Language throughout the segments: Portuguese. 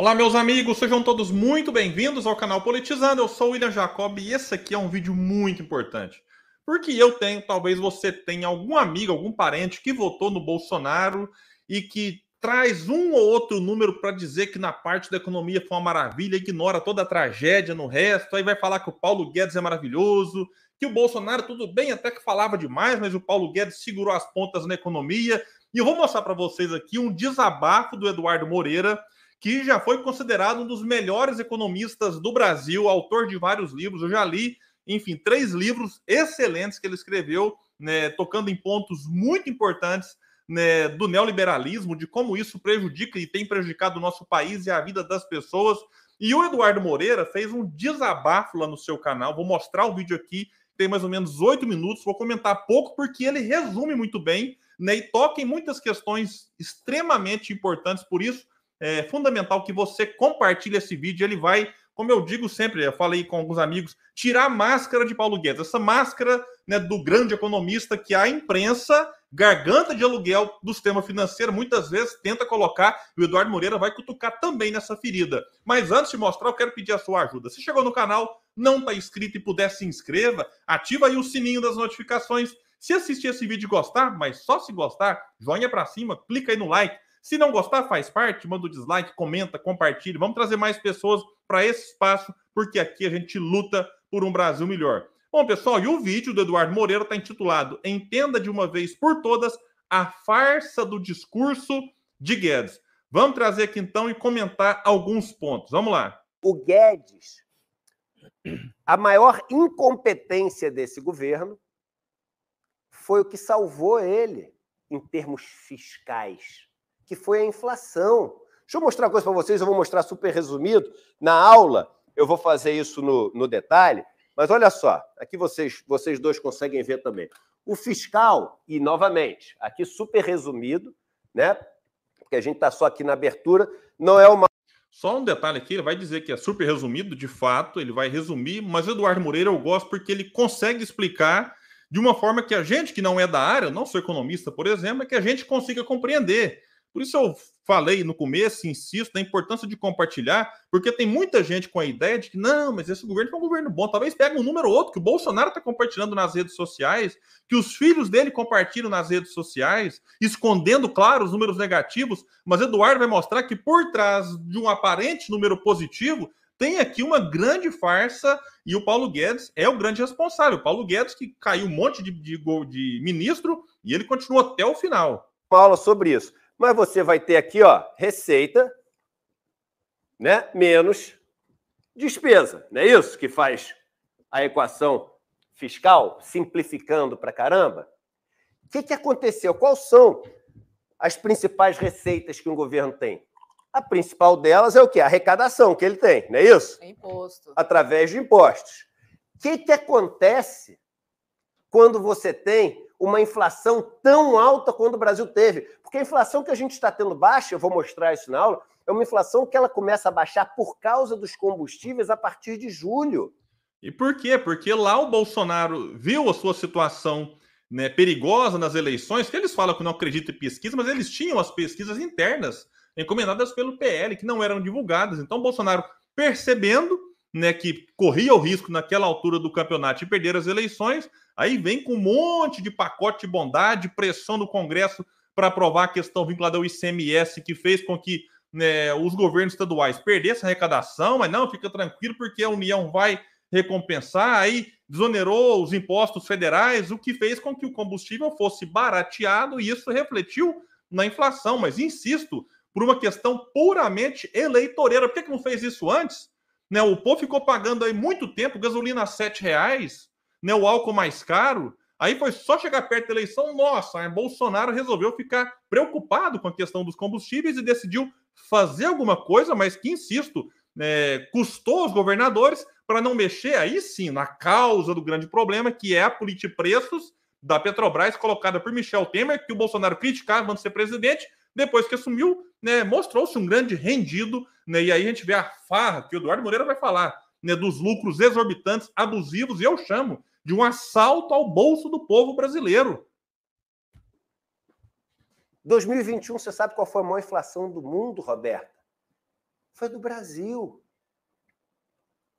Olá, meus amigos, sejam todos muito bem-vindos ao canal Politizando. Eu sou o William Jacob e esse aqui é um vídeo muito importante. Porque eu tenho, talvez você tenha algum amigo, algum parente que votou no Bolsonaro e que traz um ou outro número para dizer que na parte da economia foi uma maravilha, ignora toda a tragédia no resto, aí vai falar que o Paulo Guedes é maravilhoso, que o Bolsonaro tudo bem, até que falava demais, mas o Paulo Guedes segurou as pontas na economia. E eu vou mostrar para vocês aqui um desabafo do Eduardo Moreira que já foi considerado um dos melhores economistas do Brasil, autor de vários livros. Eu já li, enfim, três livros excelentes que ele escreveu, né, tocando em pontos muito importantes né, do neoliberalismo, de como isso prejudica e tem prejudicado o nosso país e a vida das pessoas. E o Eduardo Moreira fez um desabafo lá no seu canal. Vou mostrar o vídeo aqui, tem mais ou menos oito minutos. Vou comentar pouco porque ele resume muito bem né, e toca em muitas questões extremamente importantes. Por isso, é fundamental que você compartilhe esse vídeo. Ele vai, como eu digo sempre, eu falei com alguns amigos, tirar a máscara de Paulo Guedes, essa máscara né, do grande economista que a imprensa, garganta de aluguel do sistema financeiro, muitas vezes tenta colocar. E o Eduardo Moreira vai cutucar também nessa ferida. Mas antes de mostrar, eu quero pedir a sua ajuda. Se chegou no canal, não está inscrito e puder, se inscreva, ativa aí o sininho das notificações. Se assistir esse vídeo e gostar, mas só se gostar, joinha para cima, clica aí no like se não gostar, faz parte, manda o um dislike, comenta, compartilha. Vamos trazer mais pessoas para esse espaço, porque aqui a gente luta por um Brasil melhor. Bom, pessoal, e o vídeo do Eduardo Moreira está intitulado Entenda de uma vez por todas a farsa do discurso de Guedes. Vamos trazer aqui então e comentar alguns pontos. Vamos lá. O Guedes, a maior incompetência desse governo foi o que salvou ele em termos fiscais que foi a inflação. Deixa eu mostrar uma coisa para vocês, eu vou mostrar super resumido. Na aula, eu vou fazer isso no, no detalhe, mas olha só, aqui vocês, vocês dois conseguem ver também. O fiscal, e novamente, aqui super resumido, né? Porque a gente está só aqui na abertura, não é uma. Só um detalhe aqui, ele vai dizer que é super resumido, de fato, ele vai resumir, mas o Eduardo Moreira eu gosto porque ele consegue explicar de uma forma que a gente que não é da área, não sou economista, por exemplo, é que a gente consiga compreender. Por isso eu falei no começo, insisto, da importância de compartilhar, porque tem muita gente com a ideia de que, não, mas esse governo é um governo bom. Talvez pegue um número ou outro que o Bolsonaro está compartilhando nas redes sociais, que os filhos dele compartilham nas redes sociais, escondendo, claro, os números negativos, mas Eduardo vai mostrar que por trás de um aparente número positivo, tem aqui uma grande farsa e o Paulo Guedes é o grande responsável. O Paulo Guedes que caiu um monte de, de, de ministro e ele continua até o final. Paulo sobre isso. Mas você vai ter aqui, ó, receita, né, menos despesa, não é isso que faz a equação fiscal, simplificando para caramba? O que, que aconteceu? Quais são as principais receitas que um governo tem? A principal delas é o que? A arrecadação que ele tem, não é isso? É imposto. Através de impostos. O que, que acontece quando você tem uma inflação tão alta quanto o Brasil teve. Porque a inflação que a gente está tendo baixa, eu vou mostrar isso na aula, é uma inflação que ela começa a baixar por causa dos combustíveis a partir de julho. E por quê? Porque lá o Bolsonaro viu a sua situação né, perigosa nas eleições, que eles falam que não acreditam em pesquisa, mas eles tinham as pesquisas internas encomendadas pelo PL, que não eram divulgadas. Então, Bolsonaro, percebendo né, que corria o risco naquela altura do campeonato de perder as eleições, aí vem com um monte de pacote de bondade, pressão do Congresso para aprovar a questão vinculada ao ICMS, que fez com que né, os governos estaduais perdessem a arrecadação, mas não, fica tranquilo, porque a União vai recompensar, aí desonerou os impostos federais, o que fez com que o combustível fosse barateado e isso refletiu na inflação. Mas insisto, por uma questão puramente eleitoreira. Por que, que não fez isso antes? Né? O povo ficou pagando aí muito tempo, gasolina a 7 reais, né? o álcool mais caro. Aí foi só chegar perto da eleição, nossa, aí Bolsonaro resolveu ficar preocupado com a questão dos combustíveis e decidiu fazer alguma coisa, mas que, insisto, é, custou os governadores para não mexer aí sim na causa do grande problema, que é a política de preços da Petrobras colocada por Michel Temer, que o Bolsonaro criticava antes de ser presidente, depois que assumiu, né, mostrou-se um grande rendido, né, e aí a gente vê a farra que o Eduardo Moreira vai falar, né, dos lucros exorbitantes, abusivos, e eu chamo de um assalto ao bolso do povo brasileiro. 2021, você sabe qual foi a maior inflação do mundo, Roberta? Foi do Brasil.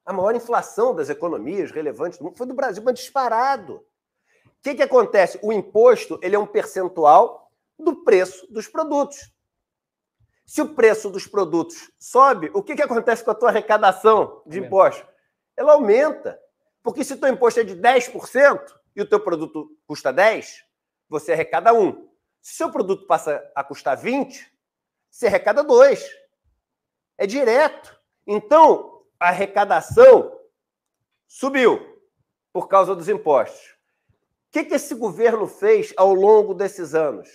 A maior inflação das economias relevantes do mundo foi do Brasil, mas disparado. O que, que acontece? O imposto ele é um percentual do preço dos produtos. Se o preço dos produtos sobe, o que, que acontece com a tua arrecadação de imposto? Ela aumenta. Porque se o teu imposto é de 10% e o teu produto custa 10%, você arrecada 1. Se o seu produto passa a custar 20, você arrecada 2. É direto. Então, a arrecadação subiu por causa dos impostos. O que, que esse governo fez ao longo desses anos?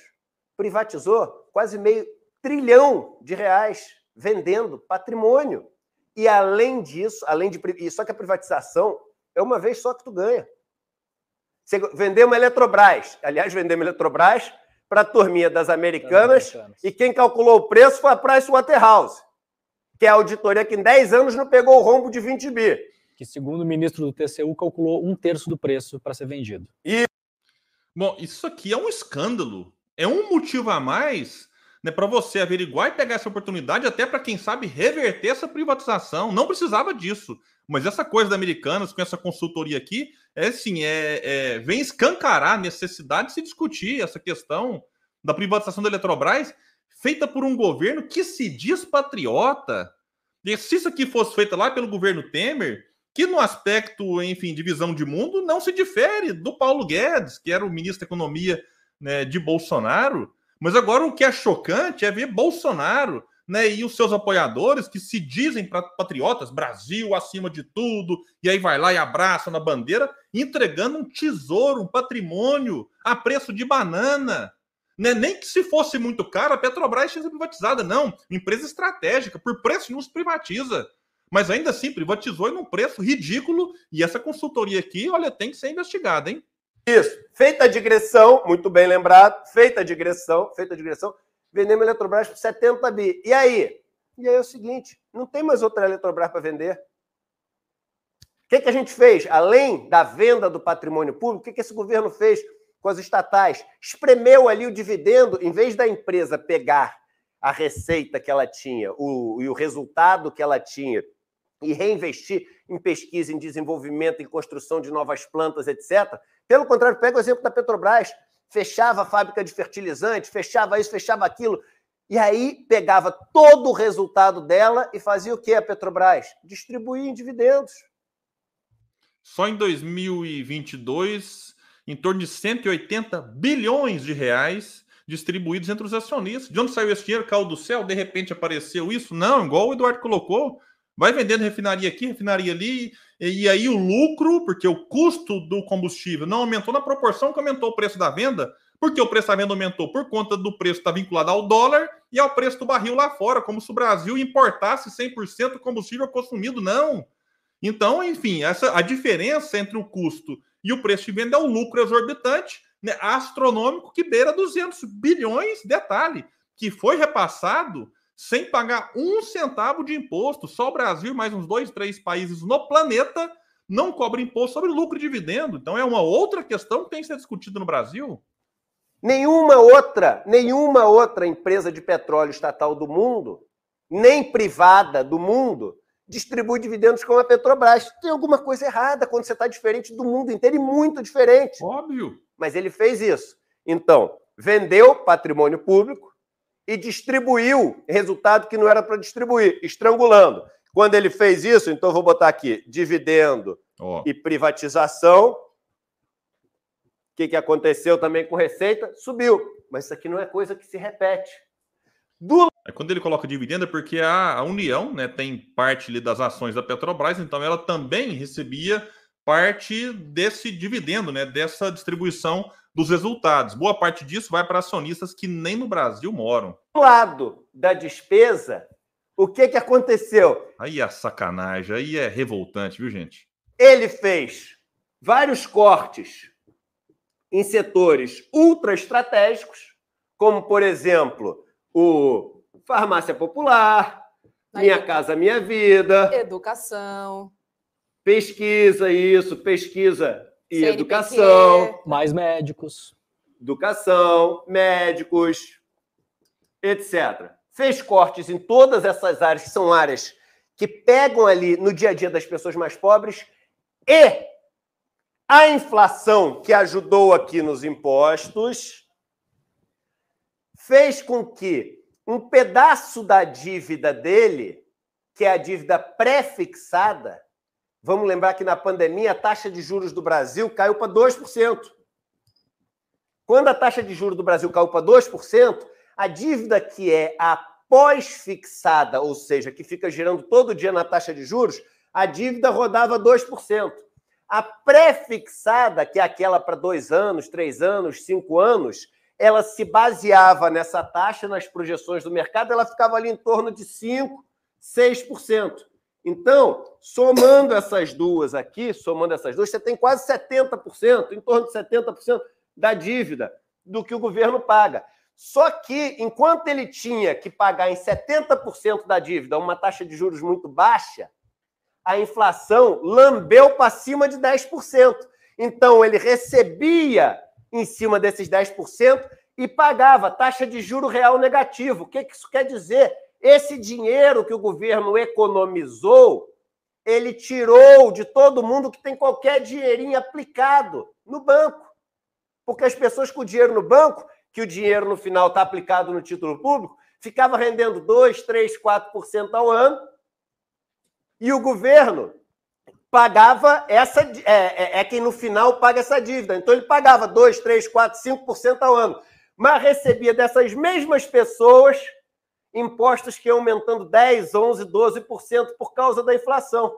privatizou quase meio trilhão de reais vendendo patrimônio. E além disso, além de só que a privatização é uma vez só que tu ganha. Você vendeu uma Eletrobras, aliás, vendemos uma Eletrobras para a turminha das americanas, americanas, e quem calculou o preço foi a Price Waterhouse, que é a auditoria que em 10 anos não pegou o rombo de 20 bi. Que, segundo o ministro do TCU, calculou um terço do preço para ser vendido. E... Bom, isso aqui é um escândalo é um motivo a mais né, para você averiguar e pegar essa oportunidade, até para quem sabe reverter essa privatização. Não precisava disso. Mas essa coisa da Americanas, com essa consultoria aqui, é assim, é, é, vem escancarar a necessidade de se discutir essa questão da privatização da Eletrobras, feita por um governo que se diz patriota. E se isso aqui fosse feito lá pelo governo Temer, que no aspecto, enfim, de visão de mundo, não se difere do Paulo Guedes, que era o ministro da Economia né, de Bolsonaro, mas agora o que é chocante é ver Bolsonaro né, e os seus apoiadores que se dizem patriotas, Brasil acima de tudo, e aí vai lá e abraça na bandeira, entregando um tesouro, um patrimônio a preço de banana. Né? Nem que se fosse muito caro, a Petrobras tinha sido privatizada, não. Empresa estratégica, por preço não se privatiza. Mas ainda assim, privatizou em um preço ridículo. E essa consultoria aqui, olha, tem que ser investigada, hein? Isso. Feita a digressão, muito bem lembrado, feita a digressão, feita a digressão, vendemos a Eletrobras por 70 bi. E aí? E aí é o seguinte, não tem mais outra Eletrobras para vender. O que, que a gente fez? Além da venda do patrimônio público, o que, que esse governo fez com as estatais? Espremeu ali o dividendo, em vez da empresa pegar a receita que ela tinha o, e o resultado que ela tinha e reinvestir em pesquisa, em desenvolvimento, em construção de novas plantas, etc., pelo contrário, pega o exemplo da Petrobras. Fechava a fábrica de fertilizante, fechava isso, fechava aquilo. E aí pegava todo o resultado dela e fazia o que a Petrobras? Distribuía em dividendos. Só em 2022, em torno de 180 bilhões de reais distribuídos entre os acionistas. De onde saiu esse dinheiro? Caiu do céu? De repente apareceu isso? Não, igual o Eduardo colocou. Vai vendendo refinaria aqui, refinaria ali, e aí o lucro, porque o custo do combustível não aumentou na proporção que aumentou o preço da venda, porque o preço da venda aumentou por conta do preço está vinculado ao dólar e ao preço do barril lá fora, como se o Brasil importasse 100% do combustível consumido, não. Então, enfim, essa a diferença entre o custo e o preço de venda é um lucro exorbitante, né, astronômico que beira 200 bilhões, detalhe, que foi repassado sem pagar um centavo de imposto. Só o Brasil e mais uns dois, três países no planeta não cobram imposto sobre lucro e dividendo. Então é uma outra questão que tem que ser discutida no Brasil. Nenhuma outra, nenhuma outra empresa de petróleo estatal do mundo, nem privada do mundo, distribui dividendos como a Petrobras. Tem alguma coisa errada quando você está diferente do mundo inteiro e muito diferente. Óbvio. Mas ele fez isso. Então, vendeu patrimônio público, e distribuiu resultado que não era para distribuir, estrangulando. Quando ele fez isso, então vou botar aqui dividendo oh. e privatização. O que, que aconteceu também com receita? Subiu. Mas isso aqui não é coisa que se repete. Do... Quando ele coloca dividendo é porque a, a União né, tem parte das ações da Petrobras, então ela também recebia parte desse dividendo, né, dessa distribuição dos resultados. Boa parte disso vai para acionistas que nem no Brasil moram. Do lado da despesa, o que, que aconteceu? Aí é sacanagem, aí é revoltante, viu, gente? Ele fez vários cortes em setores ultra estratégicos, como, por exemplo, o Farmácia Popular, Minha Casa Minha Vida, Educação, Pesquisa isso, pesquisa e CNPq. educação. Mais médicos. Educação, médicos, etc. Fez cortes em todas essas áreas, que são áreas que pegam ali no dia a dia das pessoas mais pobres e a inflação que ajudou aqui nos impostos fez com que um pedaço da dívida dele, que é a dívida prefixada, Vamos lembrar que na pandemia a taxa de juros do Brasil caiu para 2%. Quando a taxa de juros do Brasil caiu para 2%, a dívida que é após-fixada, ou seja, que fica girando todo dia na taxa de juros, a dívida rodava 2%. A pré-fixada, que é aquela para dois anos, três anos, cinco anos, ela se baseava nessa taxa, nas projeções do mercado, ela ficava ali em torno de 5%, 6%. Então, somando essas duas aqui, somando essas duas, você tem quase 70%, em torno de 70% da dívida do que o governo paga. Só que, enquanto ele tinha que pagar em 70% da dívida uma taxa de juros muito baixa, a inflação lambeu para cima de 10%. Então, ele recebia em cima desses 10% e pagava taxa de juro real negativo. O que isso quer dizer? Esse dinheiro que o governo economizou, ele tirou de todo mundo que tem qualquer dinheirinho aplicado no banco. Porque as pessoas com o dinheiro no banco, que o dinheiro no final está aplicado no título público, ficava rendendo 2, 3, 4% ao ano, e o governo pagava essa. É, é, é, quem no final paga essa dívida. Então ele pagava 2, 3, 4, 5% ao ano. Mas recebia dessas mesmas pessoas impostos que iam aumentando 10, 11, 12% por causa da inflação.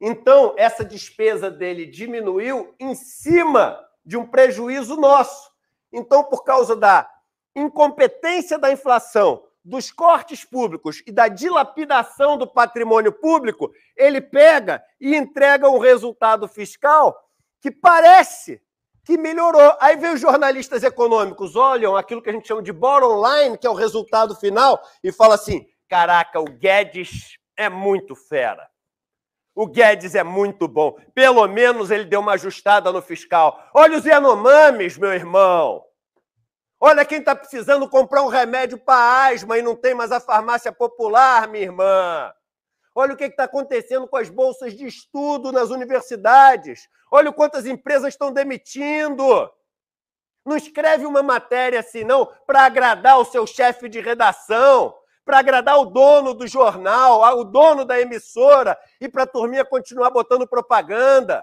Então, essa despesa dele diminuiu em cima de um prejuízo nosso. Então, por causa da incompetência da inflação, dos cortes públicos e da dilapidação do patrimônio público, ele pega e entrega um resultado fiscal que parece que melhorou. Aí vem os jornalistas econômicos, olham aquilo que a gente chama de bottom line, que é o resultado final, e fala assim: caraca, o Guedes é muito fera. O Guedes é muito bom. Pelo menos ele deu uma ajustada no fiscal. Olha os Yanomamis, meu irmão. Olha quem está precisando comprar um remédio para asma e não tem mais a farmácia popular, minha irmã. Olha o que está acontecendo com as bolsas de estudo nas universidades. Olha quantas empresas estão demitindo. Não escreve uma matéria assim, não, para agradar o seu chefe de redação, para agradar o dono do jornal, o dono da emissora e para a turminha continuar botando propaganda.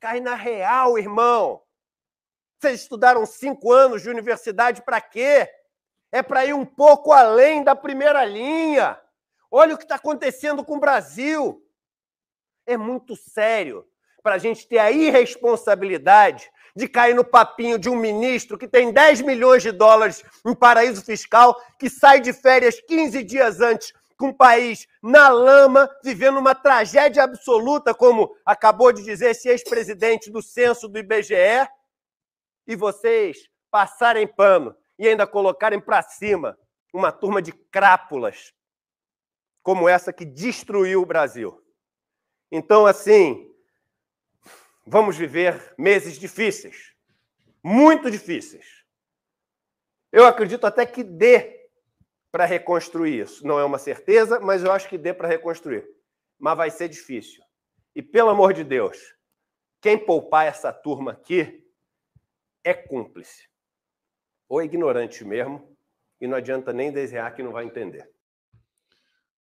Cai na real, irmão. Vocês estudaram cinco anos de universidade para quê? É para ir um pouco além da primeira linha. Olha o que está acontecendo com o Brasil. É muito sério para a gente ter a irresponsabilidade de cair no papinho de um ministro que tem 10 milhões de dólares em paraíso fiscal, que sai de férias 15 dias antes com o país na lama, vivendo uma tragédia absoluta, como acabou de dizer esse ex-presidente do censo do IBGE, e vocês passarem pano e ainda colocarem para cima uma turma de crápulas como essa que destruiu o Brasil. Então, assim, vamos viver meses difíceis, muito difíceis. Eu acredito até que dê para reconstruir isso. Não é uma certeza, mas eu acho que dê para reconstruir. Mas vai ser difícil. E pelo amor de Deus, quem poupar essa turma aqui é cúmplice. Ou ignorante mesmo, e não adianta nem desenhar que não vai entender.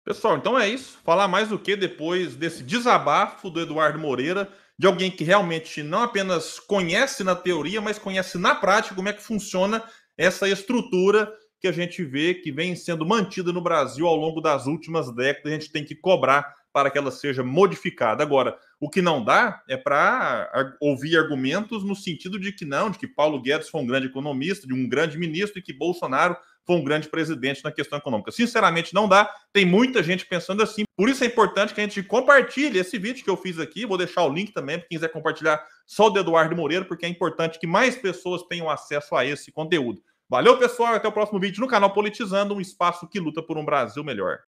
Pessoal, então é isso. Falar mais o que depois desse desabafo do Eduardo Moreira, de alguém que realmente não apenas conhece na teoria, mas conhece na prática como é que funciona essa estrutura que a gente vê que vem sendo mantida no Brasil ao longo das últimas décadas. A gente tem que cobrar para que ela seja modificada. Agora, o que não dá é para ouvir argumentos no sentido de que não, de que Paulo Guedes foi um grande economista, de um grande ministro e que Bolsonaro foi um grande presidente na questão econômica. Sinceramente, não dá. Tem muita gente pensando assim. Por isso é importante que a gente compartilhe esse vídeo que eu fiz aqui. Vou deixar o link também para quem quiser compartilhar só o de Eduardo Moreira, porque é importante que mais pessoas tenham acesso a esse conteúdo. Valeu, pessoal. Até o próximo vídeo no canal Politizando, um espaço que luta por um Brasil melhor.